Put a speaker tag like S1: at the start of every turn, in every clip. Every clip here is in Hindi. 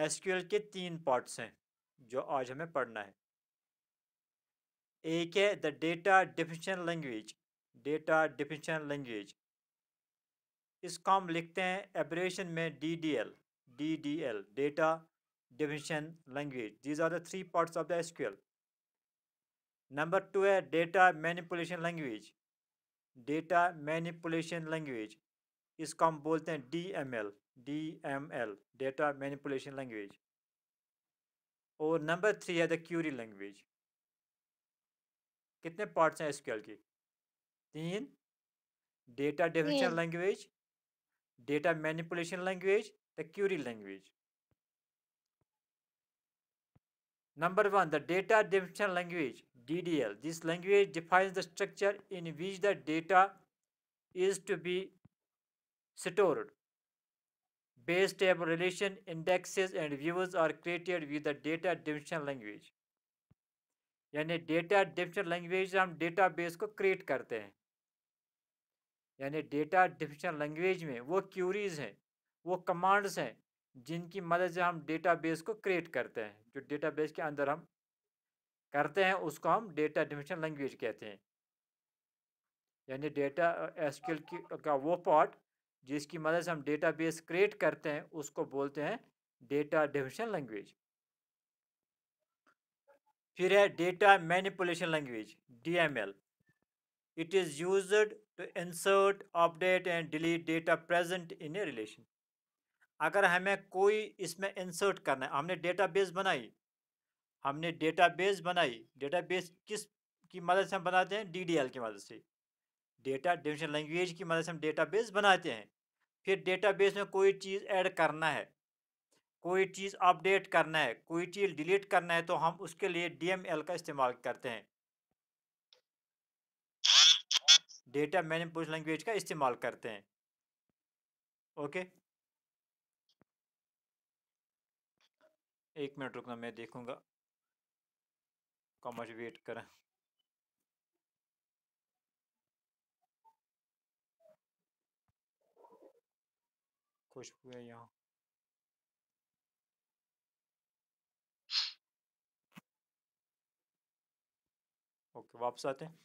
S1: एस के तीन पार्ट्स हैं जो आज हमें पढ़ना है एक है the data definition language data definition language इसको हम लिखते हैं एब्रेशन में D D L D D L data definition language these are the three parts of the SQL number two है data manipulation language data manipulation language इसको हम बोलते हैं D M L D M L Data Manipulation Language. और नंबर थ्री है द क्यूरी लैंग्वेज कितने पार्ट्स हैं एसक्यूएल के तीन data definition language data manipulation language the query language number one the data definition language L this language defines the structure in which the data is to be stored Base table relation indexes and views are created with the data definition language. यानी डेटा डिफिशन लैंग्वेज हम डेटा बेस को क्रिएट करते हैं यानी डेटा डिफिशन लैंग्वेज में वो क्यूरीज हैं वो कमांड्स हैं जिनकी मदद से हम डेटा बेस को क्रिएट करते हैं जो डेटा बेस के अंदर हम करते हैं उसको हम डेटा डिफिशन लैंग्वेज कहते हैं यानी डेटा एसक्यूएल uh, का वो पार्ट जिसकी मदद से हम डेटा बेस क्रिएट करते हैं उसको बोलते हैं डेटा डिविशन लैंग्वेज फिर है data manipulation language D M L it is use to insert update and delete data present in a relation अगर हमें कोई इसमें इंसर्ट करना है हमने डेटाबेस बनाई हमने डेटाबेस बनाई डेटाबेस किस की मदद से हम बनाते हैं डीडीएल की मदद से डेटा डिविशन लैंग्वेज की मदद से हम डेटाबेस बनाते हैं फिर डेटाबेस में कोई चीज़ ऐड करना है कोई चीज़ अपडेट करना है कोई चीज़ डिलीट करना है तो हम उसके लिए डीएमएल का इस्तेमाल करते हैं डेटा मैनिपुलेशन लैंग्वेज का इस्तेमाल करते हैं ओके एक मिनट रुकना मैं देखूंगा कॉमर्स वेट करें खुशबू है यहाँ ओके वापस आते हैं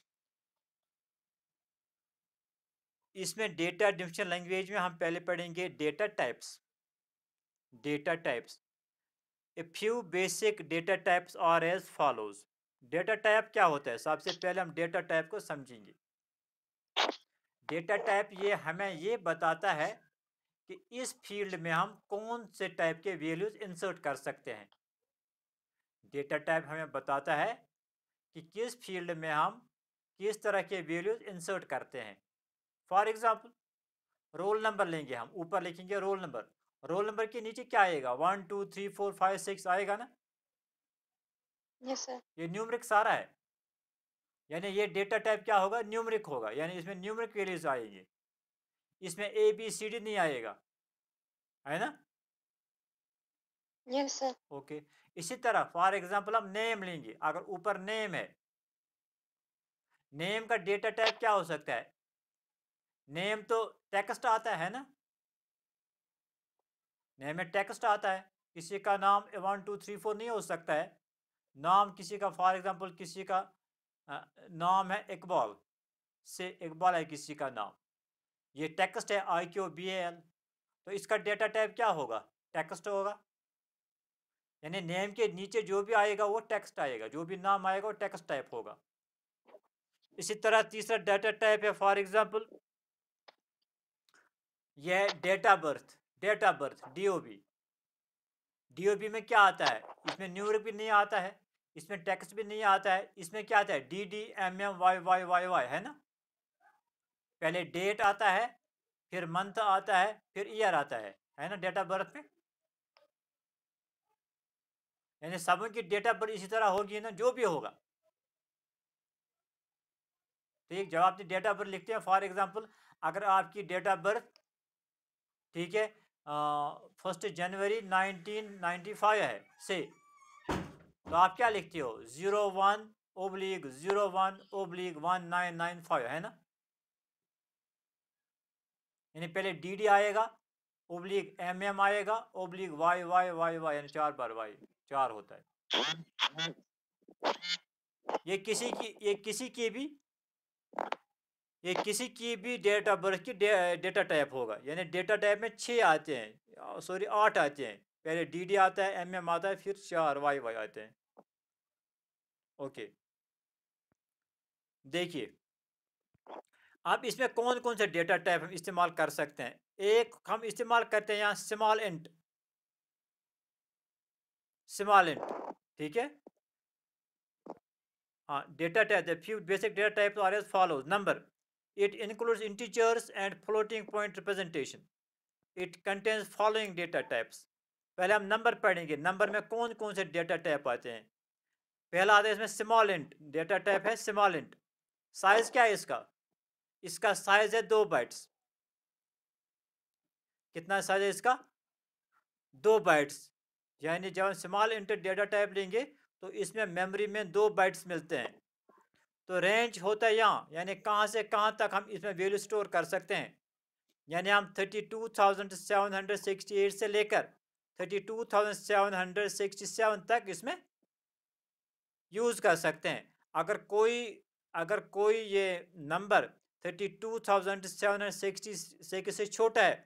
S1: इसमें डेटा डिफिशन लैंग्वेज में हम पहले पढ़ेंगे data types data types a few basic data types are as follows data type क्या होता है सबसे पहले हम डेटा टाइप को समझेंगे डेटा टाइप ये हमें ये बताता है कि इस फील्ड में हम कौन से टाइप के वैल्यूज इंसर्ट कर सकते हैं डेटा टाइप हमें बताता है कि किस फील्ड में हम किस तरह के वैल्यूज इंसर्ट करते हैं फॉर एग्जाम्पल रोल नंबर लेंगे हम ऊपर लिखेंगे रोल नंबर रोल नंबर के नीचे क्या आएगा one two three four five six आएगा ना यस सर ये न्यूमरिक सारा है यानी ये डेटा टाइप क्या होगा न्यूमरिक होगा यानी इसमें न्यूमरिक वैल्यूज आएंगे इसमें ए बी सी डी नहीं आएगा है ना यस सर ओके इसी तरह फॉर एग्जांपल हम नेम लेंगे अगर ऊपर नेम है नेम का डेटा टाइप क्या हो सकता है नेम तो टेक्स्ट आता है ना नेम में टेक्स्ट आता है किसी का नाम वन टू थ्री फोर नहीं हो सकता है नाम किसी का फॉर एग्जांपल किसी का नाम है इकबाल से इकबाल है किसी का नाम ये टेक्स्ट है आई क्यू बी एल तो इसका डेटा टाइप क्या होगा टेक्स्ट होगा यानी नेम के नीचे जो भी आएगा वो टेक्स्ट आएगा जो भी नाम आएगा वो टेक्स्ट टाइप होगा इसी तरह तीसरा डेटा टाइप है फॉर एग्जांपल यह data birth data birth DOB DOB में क्या आता है इसमें न्यूर भी नहीं आता है इसमें टेक्स्ट भी नहीं आता है इसमें क्या आता है D D M M Y Y Y Y है ना पहले डेट आता है फिर मंथ आता है फिर ईयर आता है है ना डेट ऑफ बर्थ पे यानी सबकी की डेट ऑफ बर्थ इसी तरह होगी ना जो भी होगा ठीक जब आप डेट ऑफ बर्थ लिखते हैं फॉर एग्जांपल अगर आपकी डेट ऑफ बर्थ ठीक है फर्स्ट जनवरी 1995 है से तो आप क्या लिखते हो zero one oblique zero one oblique one nine nine five है ना यानी पहले डी डी आएगा ओब्लिक एम एम आएगा oblique Y Y Y Y यानी चार बार वाई चार होता है ये किसी की ये किसी की भी ये किसी की भी डेट ऑफ बर्थ की डेटा टाइप होगा यानी डेटा टाइप में छः आते हैं सॉरी आठ आते हैं पहले डी डी आता है एम एम आता है फिर चार वाई वाई आते हैं ओके देखिए अब इसमें कौन कौन से डेटा टाइप हम इस्तेमाल कर सकते हैं एक हम इस्तेमाल करते हैं यहाँ स्मॉल इंट स्मॉल इंट ठीक है हाँ data type few basic data type are as follow number it includes integers and floating point representation it contains following data types पहले हम नंबर पढ़ेंगे नंबर में कौन कौन से डेटा टाइप आते हैं पहला आता है इसमें स्मॉल इंट डेटा टाइप है स्मॉल इंट साइज क्या है इसका इसका साइज है दो बाइट्स कितना साइज है इसका दो बाइट्स यानी जब हम स्मॉल इंटर डेटा टाइप लेंगे तो इसमें मेमोरी में दो बाइट्स मिलते हैं तो रेंज होता है यहाँ यानी कहाँ से कहाँ तक हम इसमें वैल्यू स्टोर कर सकते हैं यानी हम thirty two thousand seven hundred sixty eight से लेकर thirty two thousand seven hundred sixty seven तक इसमें यूज़ कर सकते हैं अगर कोई अगर कोई ये number thirty two thousand seven hundred sixty से से छोटा है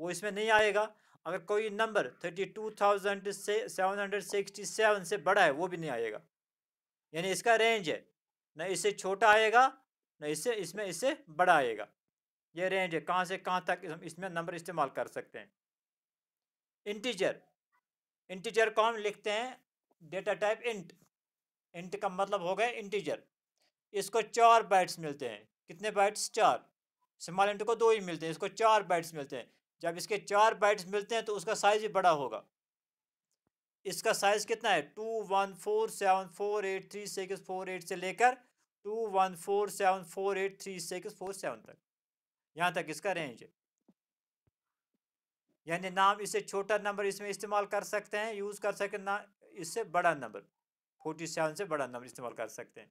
S1: वो इसमें नहीं आएगा अगर कोई नंबर थर्टी टू थाउजेंड से सेवन हंड्रेड सिक्सटी सेवन से बड़ा है वो भी नहीं आएगा यानी इसका रेंज है ना इससे छोटा आएगा ना इससे इसमें इससे बड़ा आएगा ये रेंज है कहाँ से कहाँ तक हम इसमें नंबर इस्तेमाल कर सकते हैं इंटीजर इंटीजर को हम लिखते हैं डेटा टाइप इंट इंट का मतलब हो गया इंटीजर इसको चार बाइट्स मिलते हैं कितने बाइट्स चार स्मॉल इंट को दो ही मिलते हैं इसको चार बाइट्स मिलते हैं जब इसके चार बाइट्स मिलते हैं तो उसका साइज भी बड़ा होगा इसका साइज कितना है two one four seven four eight three six four eight से लेकर two one four seven four eight three six four seven तक यहाँ तक इसका रेंज है यानी नाम इससे छोटा नंबर इसमें इस्तेमाल कर सकते हैं यूज़ कर सकते ना इससे बड़ा नंबर फोर्टी सेवन से बड़ा नंबर इस्तेमाल कर सकते हैं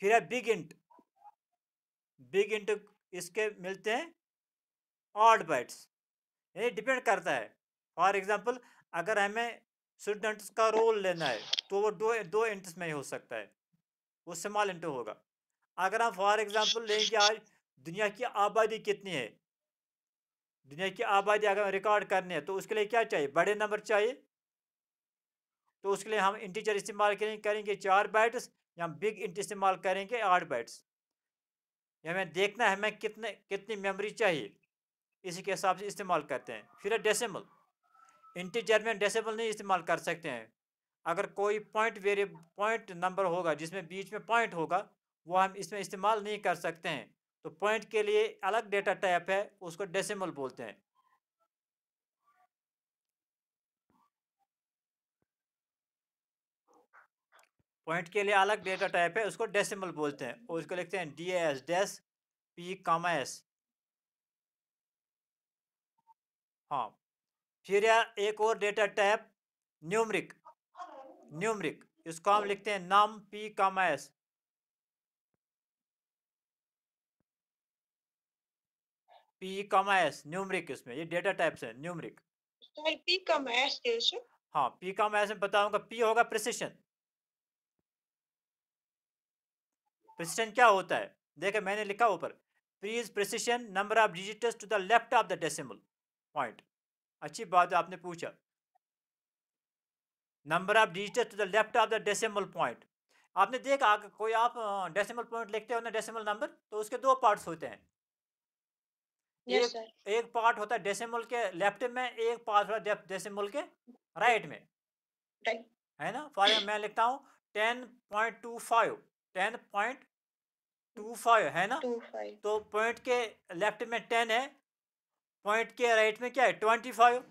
S1: फिर है बिग इंट बिग इंट इसके मिलते हैं ऑड बाइट्स ये डिपेंड करता है फॉर एग्जांपल अगर हमें स्टूडेंट का रोल लेना है तो वो दो दो इंट्स में ही हो सकता है वो स्मॉल इंट होगा अगर हम फॉर एग्जांपल लेंगे आज दुनिया की आबादी कितनी है दुनिया की आबादी अगर रिकॉर्ड करनी है तो उसके लिए क्या चाहिए बड़े नंबर चाहिए तो उसके लिए हम इंटीचर इस्तेमाल करेंगे करेंगे चार बाइट्स या हम बिग इंट इस्तेमाल करेंगे आठ बाइट्स हमें देखना है हमें कितने कितनी मेमोरी चाहिए इसी के हिसाब से इस्तेमाल करते हैं फिर है डेसिमल इंटीजर में डेसिमल नहीं इस्तेमाल कर सकते हैं अगर कोई पॉइंट वेरिए पॉइंट नंबर होगा जिसमें बीच में पॉइंट होगा वो हम इसमें इस्तेमाल नहीं कर सकते हैं तो पॉइंट के लिए अलग डेटा टाइप है उसको डेसिमल बोलते हैं पॉइंट के लिए अलग डेटा टाइप है उसको डेसिमल बोलते हैं और उसको लिखते हैं D S dec P comma S हाँ फिर यह एक और डेटा टाइप न्यूमरिक न्यूमरिक इसको हम लिखते हैं num P comma S P comma S numeric इसमें ये डेटा टाइप्स है न्यूमरिक पी कॉमा एस हाँ पी कॉमा एस में बताऊंगा पी होगा प्रसिशन प्रिसिशन क्या होता है देखे मैंने लिखा ऊपर please precision number of digits to the left of the decimal point अच्छी बात आपने पूछा number of digits to the left of the decimal point आपने देखा कोई आप डेसिमल पॉइंट लिखते हो ना डेसिमल नंबर तो उसके दो पार्ट्स होते हैं yes, एक, एक पार्ट होता है डेसिमल के लेफ्ट में एक पार्ट होता है डेसिमल के राइट में right. है ना फॉर मैं लिखता हूँ ten point two five ten point two five है ना टू फाइव तो पॉइंट के लेफ्ट में टेन है पॉइंट के राइट में क्या है ट्वेंटी फाइव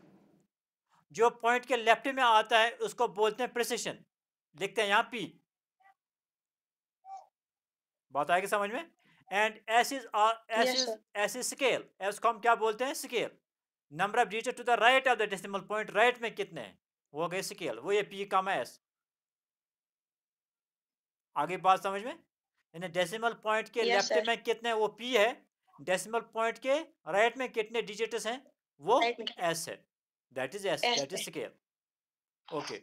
S1: जो पॉइंट के लेफ्ट में आता है उसको बोलते हैं प्रसिशन लिखते हैं यहाँ पी बात आएगी समझ में and S is S is S is scale S को हम क्या बोलते हैं scale number of digit to the right of the decimal point right में कितने हैं वो गए स्केल वो ये पी कम है एस आगे बात समझ में यानी डेसिमल पॉइंट के yes, लेफ्ट में कितने वो पी है डेसिमल पॉइंट के राइट में कितने डिजिट्स हैं वो एस है that is S that is scale okay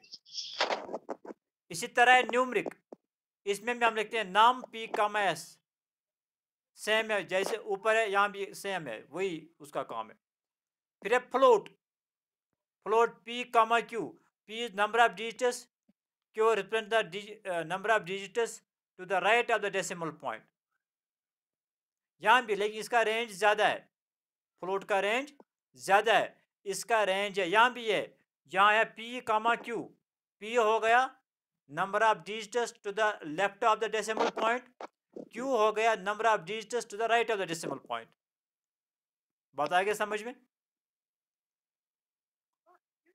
S1: इसी तरह है न्यूमरिक इसमें भी हम लिखते हैं नाम पी कम एस सेम है जैसे ऊपर है यहाँ भी सेम है वही उसका काम है फिर है float float P comma Q P is number of digits Q represent the number of digits to the right of the decimal point यहाँ भी लेकिन इसका रेंज ज़्यादा है फ्लोट का रेंज ज़्यादा है इसका रेंज है यहाँ भी है यहाँ है पी कामा क्यू पी हो गया number of digits to the left of the decimal point Q हो गया number of digits to the right of the decimal point बात आ गया समझ में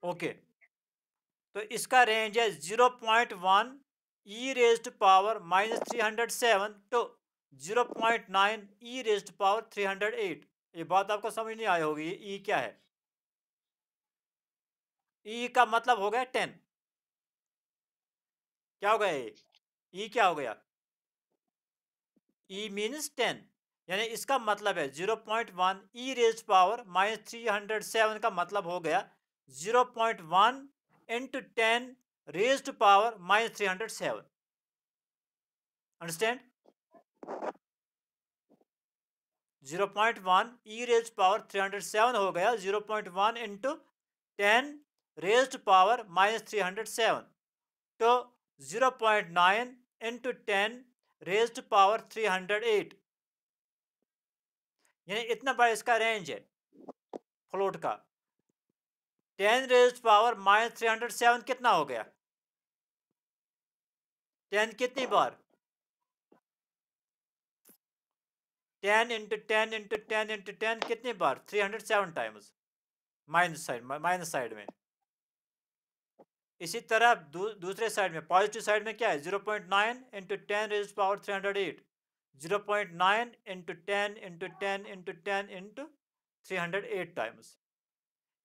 S1: ओके okay. तो इसका रेंज है zero point one e raised to power minus 307 to 0.9 e raised to power 308 ये बात आपको समझ नहीं आई होगी ये e क्या है e का मतलब हो गया 10 क्या हो गया ये ई e क्या हो गया ई मीन्स टेन यानी इसका मतलब है zero point one E raise power minus three hundred seven का मतलब हो गया zero point one into ten raised to power minus 307 understand 0.1 e raise power 307 हो गया 0.1 point one into ten raise power minus three hundred seven तो 0.9 point nine into ten raise power 308 यानी इतना बड़ा इसका रेंज है फ्लोट का ten raise power minus three hundred seven कितना हो गया टेन कितनी बार ten into ten into ten into ten कितनी बार three hundred seven times minus side minus side में इसी तरह दू, दूसरे साइड में पॉजिटिव साइड में क्या है zero point nine into ten raise power three hundred eight zero point nine into ten into ten into ten into three hundred eight times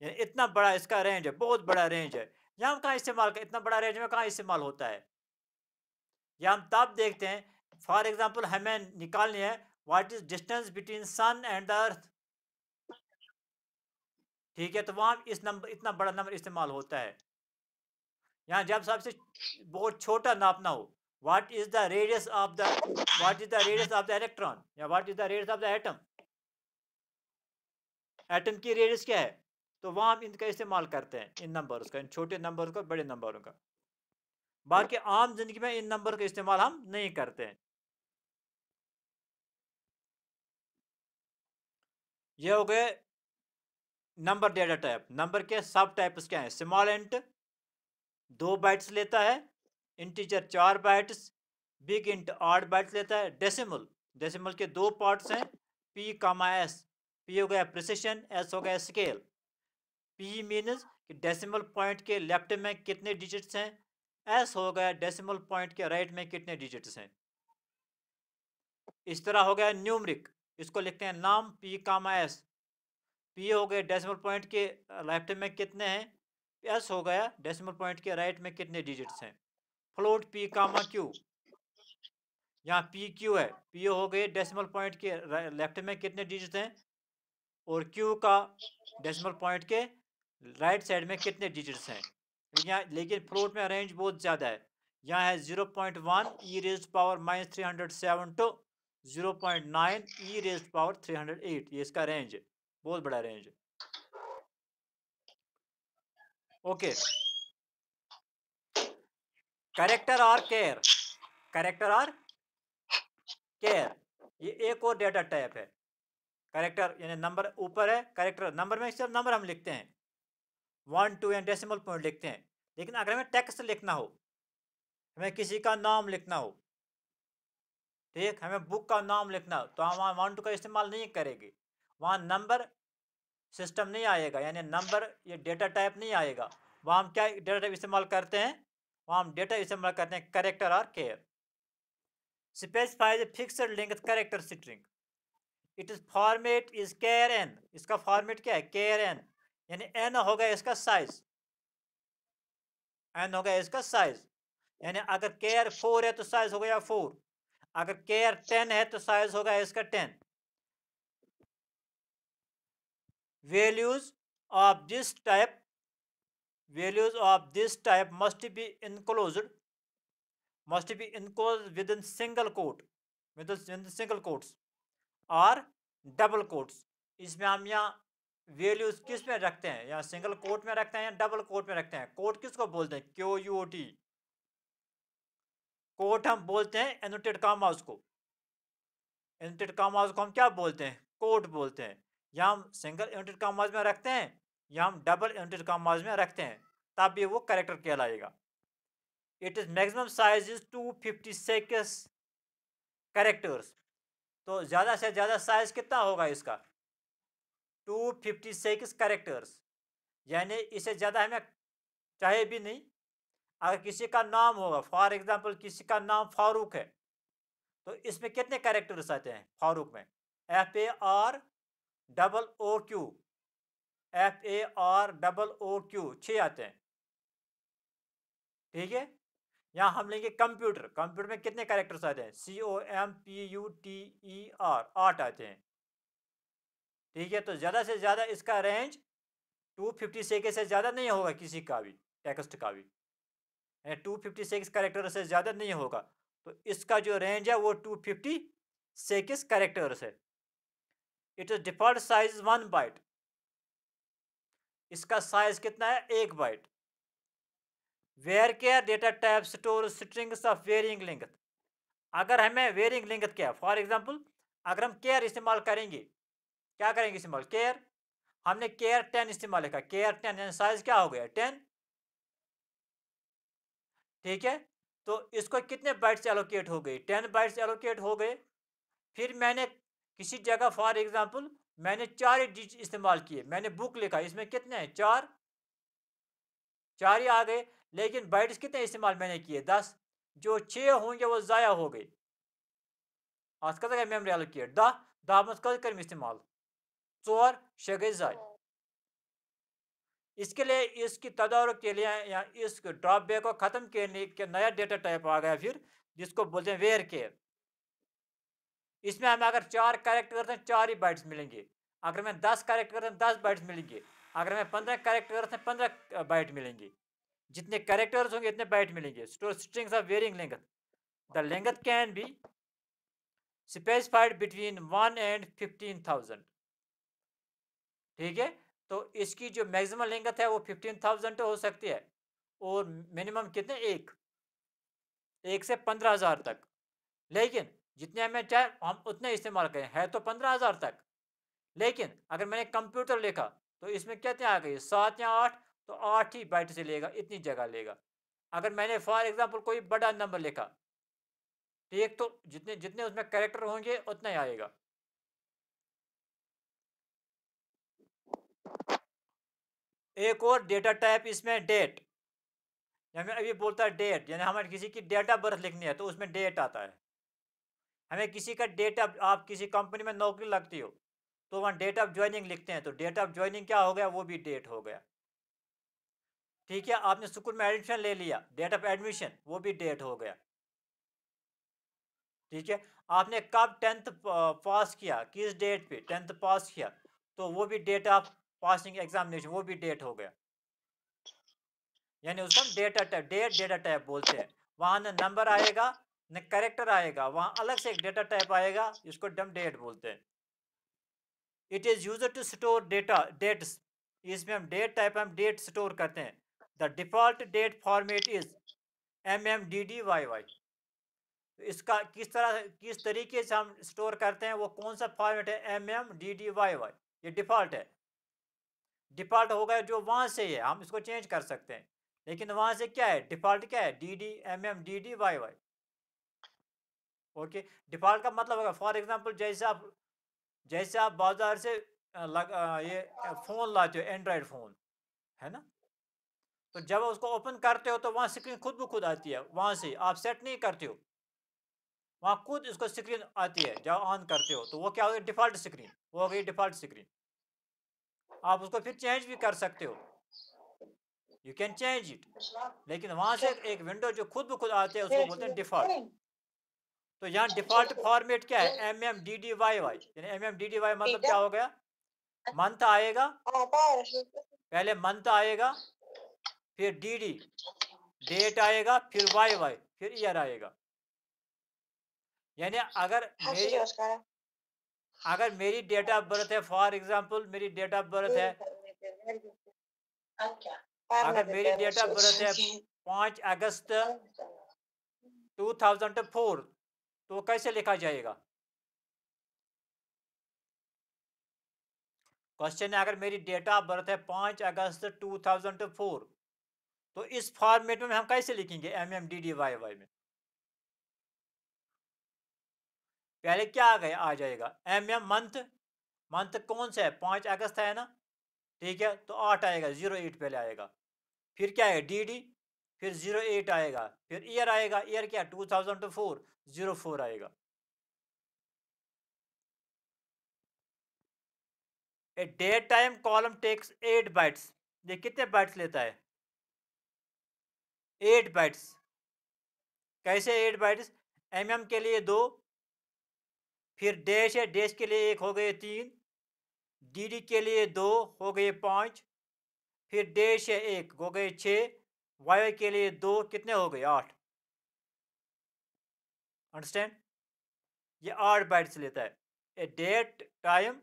S1: यानी इतना बड़ा इसका रेंज है बहुत बड़ा रेंज है यहाँ हम कहाँ इस्तेमाल कर इतना बड़ा रेंज में कहाँ इस्तेमाल होता है या हम तब देखते हैं फॉर एग्जाम्पल हमें निकालनी है what is distance between sun and the earth ठीक है तो वहाँ इस नंबर इतना बड़ा नंबर इस्तेमाल होता है यहाँ जब सबसे बहुत छोटा नापना हो what is the radius of the what is the radius of the electron या what is the radius of the atom atom की रेडियस क्या है तो वहाँ हम इनका इस्तेमाल करते हैं इन नंबर्स का इन छोटे नंबर का बड़े नंबरों का बाकी आम जिंदगी में इन नंबर का इस्तेमाल हम नहीं करते हैं ये हो गए नंबर डेटा टाइप नंबर के सब टाइप्स क्या हैं स्मॉल इंट दो बाइट्स लेता है इंटीजर चार बाइट्स बिग इंट आठ बाइट्स लेता है डेसिमल डेसिमल के दो पार्ट्स हैं पी कामा एस पी हो गया प्रसिशन एस हो गया स्केल पी मीन्स कि डेसिमल पॉइंट के लेफ्ट में कितने डिजिट्स हैं एस हो गया डेसिमल पॉइंट के राइट में कितने डिजिट्स हैं इस तरह हो गया न्यूमरिक इसको लिखते हैं नाम पी कामा एस पी हो गया डेसिमल पॉइंट के लेफ्ट में कितने हैं एस हो गया डेसिमल पॉइंट के राइट में कितने डिजिट्स हैं फ्लोट पी कामा क्यू यहाँ पी क्यू है पी हो गए डेसिमल पॉइंट के लेफ्ट में कितने डिजिट हैं और क्यू का डेसिमल पॉइंट के राइट साइड में कितने डिजिट्स हैं यहाँ लेकिन फ्लोट में रेंज बहुत ज़्यादा है यहाँ है zero point one E raise power minus three hundred seven to zero point nine E raise power three hundred eight ये इसका रेंज है बहुत बड़ा range okay character or char character or char ये एक और डेटा टाइप है करेक्टर यानी नंबर ऊपर है करेक्टर नंबर में सिर्फ नंबर हम लिखते हैं one two and decimal point लिखते हैं लेकिन अगर हमें टेक्स्ट लिखना हो हमें किसी का नाम लिखना हो ठीक हमें बुक का नाम लिखना हो तो हम वहाँ वन टू का इस्तेमाल नहीं करेंगे वहाँ नंबर सिस्टम नहीं आएगा यानी नंबर ये डेटा टाइप नहीं आएगा वहाँ हम क्या डेटा टाइप इस्तेमाल करते हैं वहाँ हम डेटा इस्तेमाल करते हैं करेक्टर और char specifies fixed length character string it is format is char N इसका फॉर्मेट क्या है केयर एन यानी एन होगा इसका साइज एन होगा इसका साइज यानी अगर केयर फोर है तो साइज हो गया फोर अगर केयर टेन है तो साइज होगा इसका ten values of this type values of this type must be enclosed must be enclose within single quote with single quotes और डबल कोट्स इसमें हम यहाँ वैल्यूज किस में रखते हैं या सिंगल कोट में रखते हैं या डबल कोट में रखते हैं कोट किसको बोलते हैं क्यू यू टी कोट हम बोलते हैं एनोटेड कामाउस को एनोटेड कामाउस को हम क्या बोलते हैं कोट बोलते हैं या हम सिंगल यूनिटेड कामाउस में रखते हैं या हम डबल यूनिटेड कामाउस में रखते हैं तब भी वो करेक्टर कहलाएगा it is maximum size is two fifty six characters तो ज़्यादा से ज़्यादा साइज कितना होगा इसका टू फिफ्टी सिक्स करेक्टर्स यानी इससे ज़्यादा हमें चाहे भी नहीं अगर किसी का नाम होगा फॉर एग्जाम्पल किसी का नाम फारूक है तो इसमें कितने कैरेक्टर्स आते हैं फारूक में F A R double O Q F A R double O Q छः आते हैं ठीक है यहाँ हम लेंगे कंप्यूटर कंप्यूटर में कितने कैरेक्टर्स आते हैं C O M P U T E R आठ आते हैं ठीक है तो ज़्यादा से ज़्यादा इसका रेंज 250 फिफ्टी से ज़्यादा नहीं होगा किसी का भी टेक्स्ट का भी यानी 256 फिफ्टी करेक्टर से ज़्यादा नहीं होगा तो इसका जो रेंज है वो टू फिफ्टी करेक्टर्स से it is default size one byte इसका साइज कितना है एक byte varchar data type store strings of varying length अगर हमें वेरिंग लेंथ क्या फॉर एग्जांपल अगर हम केयर इस्तेमाल करेंगे क्या करेंगे इस्तेमाल केयर हमने केयर टेन इस्तेमाल लिखा केयर टेन साइज क्या हो गया टेन ठीक है तो इसको कितने बाइट्स एलोकेट हो गई टेन बाइट्स एलोकेट हो गए फिर मैंने किसी जगह फॉर एग्जाम्पल मैंने चार डिजिट इस्तेमाल किए मैंने बुक लिखा इसमें कितने हैं चार चार ही आ गए लेकिन बाइट्स कितने इस्तेमाल मैंने किए दस जो छः होंगे वो ज़ाया हो गए आज कल मेमरी एलोकेट दह दह मत कल कर इस्तेमाल चोर शे गई जाए इसके लिए इसकी तदारक के लिए या इस ड्रॉबैक को ख़त्म करने के नया डेटा टाइप आ गया फिर जिसको बोलते हैं वेयर केयर इसमें हम अगर चार करेक्ट करते हैं चार ही बाइट्स मिलेंगे अगर मैं दस करेक्ट करते हैं दस बाइट्स मिलेंगे अगर मैं पंद्रह करेक्ट करते हैं पंद्रह बाइट मिलेंगे जितने करेक्टर्स होंगे इतने बाइट मिलेंगे store strings of varying length the length can be specified between one and fifteen thousand ठीक है तो इसकी जो मैक्सिमम लेंगत है वो फिफ्टीन थाउजेंड तो हो सकती है और मिनिमम कितने एक एक से पंद्रह हज़ार तक लेकिन जितने हमें चाहे हम उतने इस्तेमाल करें है तो पंद्रह हज़ार तक लेकिन अगर मैंने कंप्यूटर लिखा तो इसमें कहते आ गई सात या आठ तो आठ ही बाइट से लेगा इतनी जगह लेगा अगर मैंने फॉर एग्ज़ाम्पल कोई बड़ा नंबर लिखा ठीक तो जितने जितने उसमें करेक्टर होंगे उतना ही आएगा एक और डेटा टाइप इसमें डेट हमें अभी बोलता है डेट यानी हमें किसी की डेट ऑफ बर्थ लिखनी है तो उसमें डेट आता है हमें किसी का डेट ऑफ आप किसी कंपनी में नौकरी लगती हो तो वहाँ डेट ऑफ ज्वाइनिंग लिखते हैं तो डेट ऑफ ज्वाइनिंग क्या हो गया वो भी डेट हो गया ठीक है आपने स्कूल में एडमिशन ले लिया डेट ऑफ एडमिशन वो भी डेट हो गया ठीक है आपने कब टेंथ पास किया किस डेट पे टेंथ पास किया तो वो भी डेट ऑफ पासिंग एग्जामिनेशन वो भी डेट हो गया यानी उसको data type date data type बोलते हैं वहां ना नंबर आएगा न करेक्टर आएगा वहां अलग से एक डेटा टाइप आएगा इसको डम डेट बोलते हैं it is used to store data dates इसमें हम डेट टाइप हम डेट स्टोर करते हैं the default date format is M M D D Y Y इसका किस तरह किस तरीके से हम स्टोर करते हैं वो कौन सा फॉर्मेट है M M D D Y Y ये डिफॉल्ट है डिफ़ॉल्ट हो गया जो वहाँ से है हम इसको चेंज कर सकते हैं लेकिन वहाँ से क्या है डिफ़ॉल्ट क्या है D D M M D D Y Y okay default का मतलब होगा फॉर एग्जांपल जैसे आप जैसे आप बाजार से लग ये फ़ोन लाते हो एंड्रॉयड फ़ोन है ना तो जब उसको ओपन करते हो तो वहाँ स्क्रीन खुद ब खुद आती है वहाँ से आप सेट नहीं करते हो वहाँ खुद इसको स्क्रीन आती है जब ऑन करते हो तो वो क्या हो गया डिफ़ॉल्ट स्क्रीन वो हो गई डिफ़ॉल्ट स्क्रीन आप उसको फिर चेंज भी कर सकते हो यू कैन चेंज इट लेकिन वहां से एक विंडो जो खुद ब खुद आते हैं उसको बोलते हैं डिफॉल्ट तो यहाँ डिफॉल्ट फॉर्मेट क्या है M M D D Y Y यानी M M D D Y मतलब क्या हो गया मंथ आएगा हाँ, पहले मंथ आएगा फिर डी डी डेट आएगा फिर वाई वाई फिर ईयर आएगा यानी अगर हाँ, मेरी अगर मेरी डेट ऑफ बर्थ है फॉर एग्जाम्पल मेरी डेट ऑफ बर्थ है अगर मेरी डेट ऑफ बर्थ है पाँच अगस्त टू थाउजेंड फोर तो कैसे लिखा जाएगा क्वेश्चन है अगर मेरी डेट ऑफ बर्थ है पाँच अगस्त टू थाउजेंड फोर तो इस फॉर्मेट में हम कैसे लिखेंगे M M D D Y Y में पहले क्या आ गया आ जाएगा एम एम मंथ मंथ कौन सा है पाँच अगस्त है ना ठीक है तो आठ आएगा ज़ीरो एट पहले आएगा फिर क्या है डी डी फिर ज़ीरो एट आएगा फिर ईयर आएगा ईयर क्या two thousand two four zero four आएगा a date time column takes eight bytes ये कितने बाइट्स लेता है एट बाइट्स कैसे एट बाइट्स एमएम के लिए दो फिर डैश है डैश के लिए एक हो गए तीन डीडी के लिए दो हो गए पाँच फिर डैश है एक हो गए छः वाई के लिए दो कितने हो गए आठ अंडरस्टैंड ये आठ बाइट्स लेता है a date time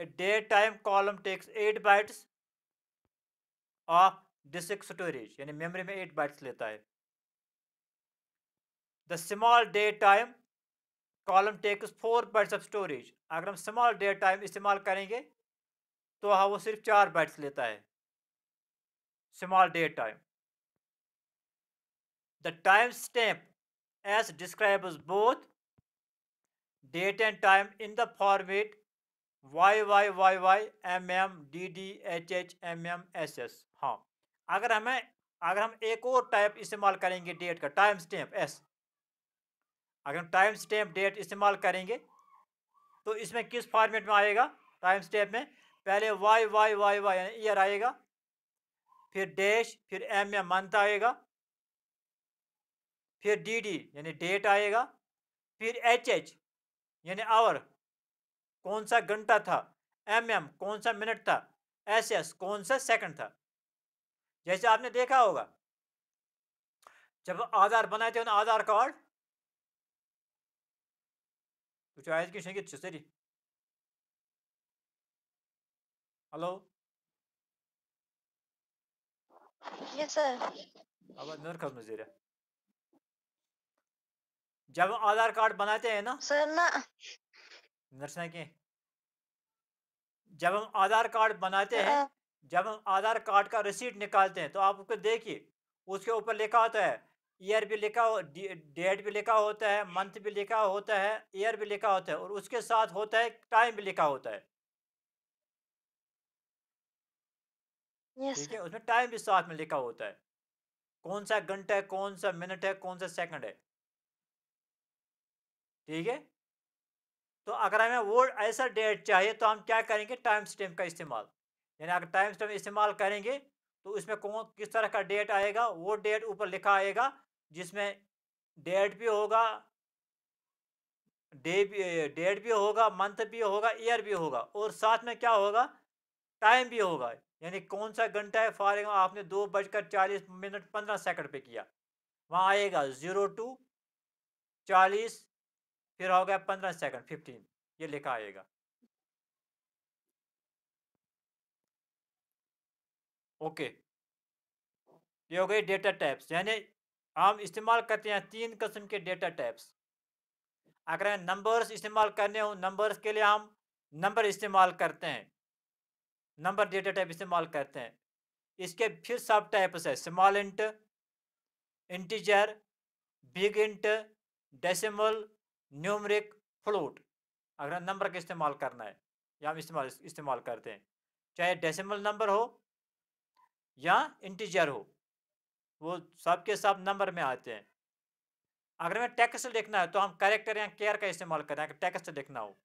S1: a date time column takes eight bytes of disk storage यानी मेमोरी में एट बाइट्स लेता है the small date time column takes four bytes of storage अगर हम स्मॉल डेट टाइम इस्तेमाल करेंगे तो हाँ वो सिर्फ चार बाइट्स लेता है small date time the timestamps describe both date and time in the format Y Y Y Y M M D D H H M M S S हाँ अगर हमें अगर हम एक और टाइप इस्तेमाल करेंगे डेट का टाइम स्टैम्प एस अगर हम टाइम स्टैम्प डेट इस्तेमाल करेंगे तो इसमें किस फॉर्मेट में आएगा टाइम स्टैम्प में पहले वाई वाई वाई वाई यानी ईयर आएगा फिर डैश फिर एम या मंथ आएगा फिर डी डी यानी डेट आएगा फिर एच एच यानी आवर कौन सा घंटा था एम एम कौन सा मिनट था एस एस कौन सा सेकंड था जैसे आपने देखा होगा जब आधार बनाए थे उन्हें Aadhaar card Müteahhit işine gideceğiz dedi. Hello. Yes sir. अब अंदर खत्म जेरे जब आधार कार्ड बनाते हैं ना सर ना नरसना के जब हम आधार कार्ड बनाते हाँ, हैं हाँ। जब हम आधार कार्ड का रसीद निकालते हैं तो आप उसको देखिए उसके ऊपर लिखा होता है ईयर भी लिखा हो डेट भी लिखा होता है मंथ भी लिखा होता है ईयर भी लिखा होता है और उसके साथ होता है टाइम भी लिखा होता है yes, ठीक है उसमें टाइम भी साथ में लिखा होता है कौन सा घंटा है कौन सा मिनट है कौन सा सेकंड है ठीक है तो अगर हमें वो ऐसा डेट चाहिए तो हम क्या करेंगे टाइम स्टेम का इस्तेमाल यानी अगर टाइम स्टेम इस्तेमाल करेंगे तो उसमें कौन किस तरह का डेट आएगा वो डेट ऊपर लिखा आएगा जिसमें डेट भी होगा डे भी डेट भी होगा मंथ भी होगा ईयर भी होगा और साथ में क्या होगा टाइम भी होगा यानी कौन सा घंटा है फॉर एग्जाम्पल आपने दो बजकर चालीस मिनट पंद्रह सेकंड पे किया वहाँ आएगा ज़ीरो टू चालीस फिर हो गया पंद्रह सेकंड फिफ्टीन ये लिखा आएगा ओके ये हो गई डेटा टाइप्स यानी हम इस्तेमाल करते हैं तीन कस्म के डेटा टाइप्स अगर नंबर्स इस्तेमाल करने हो नंबर्स के लिए हम नंबर इस्तेमाल करते हैं नंबर डेटा टाइप इस्तेमाल करते हैं इसके फिर सब टाइप्स है small int integer big int decimal numeric float अगर नंबर का इस्तेमाल करना है या हम इस्तेमाल इस्तेमाल करते हैं चाहे डेसिमल नंबर हो या इंटीजर हो वो सब के सब नंबर में आते हैं अगर हमें टेक्स्ट लिखना है तो हम करेक्टर या केयर का इस्तेमाल करें अगर टेक्स्ट लिखना हो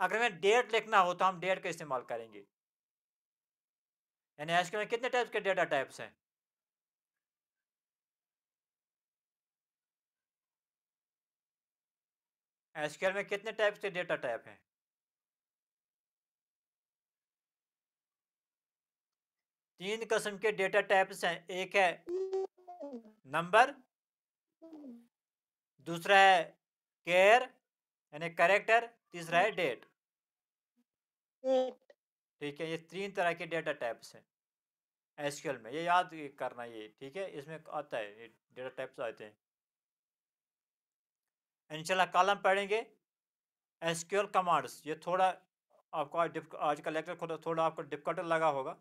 S1: अगर हमें डेट लिखना हो तो हम डेट का इस्तेमाल करेंगे यानी एच में कितने टाइप्स के डेटा टाइप्स हैं एच में कितने टाइप्स के डेटा टाइप हैं तीन किस्म के डेटा टाइप्स हैं एक है नंबर दूसरा है केयर यानी करेक्टर तीसरा है डेट ठीक है ये तीन तरह के डेटा टाइप्स हैं एसक्यूएल में ये याद करना ये ठीक है इसमें आता है ये डेटा टाइप्स आते हैं इंशाल्लाह कॉलम पढ़ेंगे एसक्यूएल कमांड्स ये थोड़ा आपको आज आज का लेक्चर थोड़ा आपको डिफिकल्ट लगा होगा